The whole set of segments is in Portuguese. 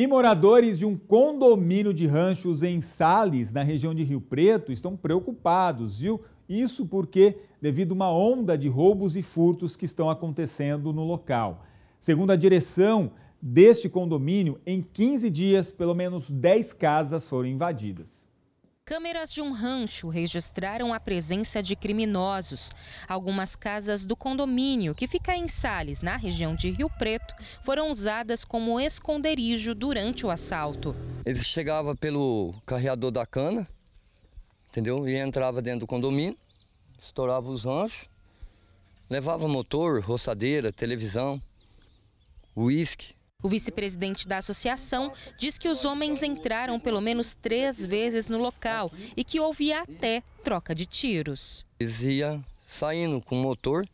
E moradores de um condomínio de ranchos em Sales, na região de Rio Preto, estão preocupados, viu? Isso porque devido a uma onda de roubos e furtos que estão acontecendo no local. Segundo a direção deste condomínio, em 15 dias, pelo menos 10 casas foram invadidas. Câmeras de um rancho registraram a presença de criminosos. Algumas casas do condomínio, que fica em Sales, na região de Rio Preto, foram usadas como esconderijo durante o assalto. Eles chegavam pelo carreador da cana, entendeu? E entrava dentro do condomínio, estourava os ranchos, levava motor, roçadeira, televisão, uísque, o vice-presidente da associação diz que os homens entraram pelo menos três vezes no local e que houve até troca de tiros. Eles iam saindo com o motor,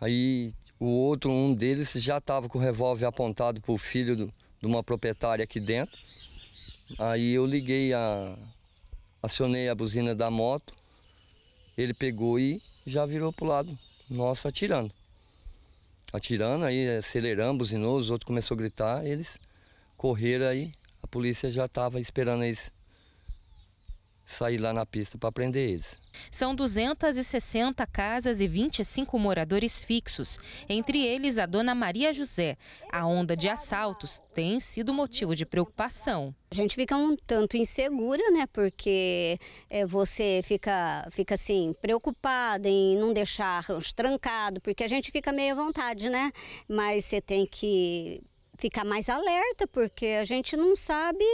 aí o outro, um deles, já estava com o revólver apontado para o filho do, de uma proprietária aqui dentro. Aí eu liguei, a, acionei a buzina da moto, ele pegou e já virou para o lado, nossa, atirando atirando, aí acelerando, buzinou, os outros começaram a gritar, eles correram aí, a polícia já estava esperando eles sair lá na pista para prender eles. São 260 casas e 25 moradores fixos, entre eles a dona Maria José. A onda de assaltos tem sido motivo de preocupação. A gente fica um tanto insegura, né? Porque é, você fica, fica assim, preocupada em não deixar arranjo trancado, porque a gente fica meio à vontade, né? Mas você tem que ficar mais alerta, porque a gente não sabe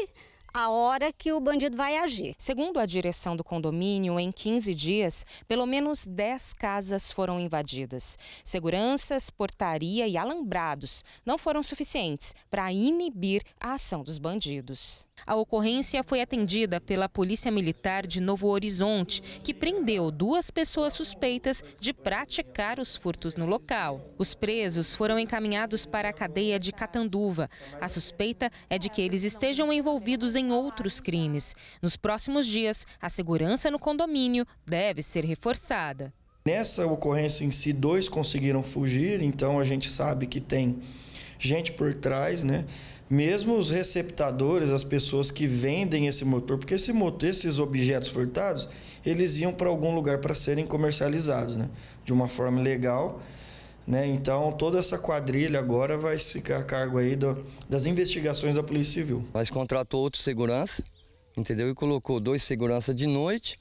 a hora que o bandido vai agir. Segundo a direção do condomínio, em 15 dias, pelo menos 10 casas foram invadidas. Seguranças, portaria e alambrados não foram suficientes para inibir a ação dos bandidos. A ocorrência foi atendida pela Polícia Militar de Novo Horizonte, que prendeu duas pessoas suspeitas de praticar os furtos no local. Os presos foram encaminhados para a cadeia de Catanduva. A suspeita é de que eles estejam envolvidos em outros crimes. Nos próximos dias, a segurança no condomínio deve ser reforçada. Nessa ocorrência em si, dois conseguiram fugir, então a gente sabe que tem gente por trás, né? Mesmo os receptadores, as pessoas que vendem esse motor, porque esse motor, esses objetos furtados, eles iam para algum lugar para serem comercializados, né? De uma forma legal. Né? Então, toda essa quadrilha agora vai ficar a cargo aí do, das investigações da Polícia Civil. Mas contratou outro segurança, entendeu? E colocou dois segurança de noite,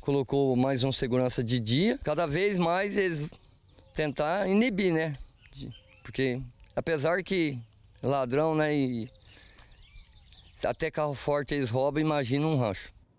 colocou mais um segurança de dia. Cada vez mais eles tentar inibir, né? Porque apesar que ladrão, né, e até carro forte eles roubam, imagina um rancho.